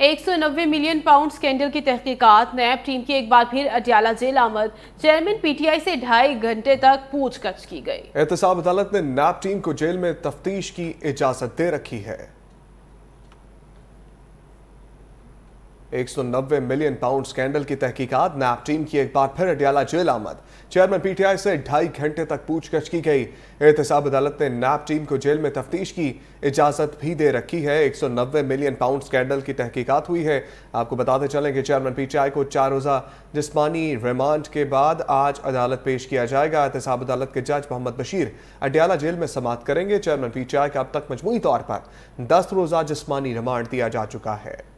190 million pound scandal की तहकीकात नैब team की एक बार फिर अटियाला जेल आमद चेयरमैन पीटीआई से ढाई घंटे तक पूछताछ की गई एहतसाब अदालत ने नैब टीम को जेल में तफ्तीश की इजाजत दे रखी है 190 मिलियन पाउंड स्कैंडल की तहकीकात नैप टीम की एक बार फिर अडियाला जेल आमद चेयरमैन पीटीआई से ढाई घंटे तक पूछताछ की गई एहतसाब अदालत ने नैप टीम को जेल में तफ्तीश की इजाजत भी दे रखी है 190 मिलियन पाउंड स्कैंडल की तहकीकात हुई है आपको बताते चलें कि चेयरमैन पीटीआई को चार रोजा जिसमानी रिमांड के बाद आज अदालत पेश किया जाएगा एहतसाब अदालत के जज मोहम्मद बशीर अडियाला जेल में समाप्त करेंगे चेयरमैन पीटीआई का अब तक मजमू तौर पर दस रोजा जिसमानी रिमांड दिया जा चुका है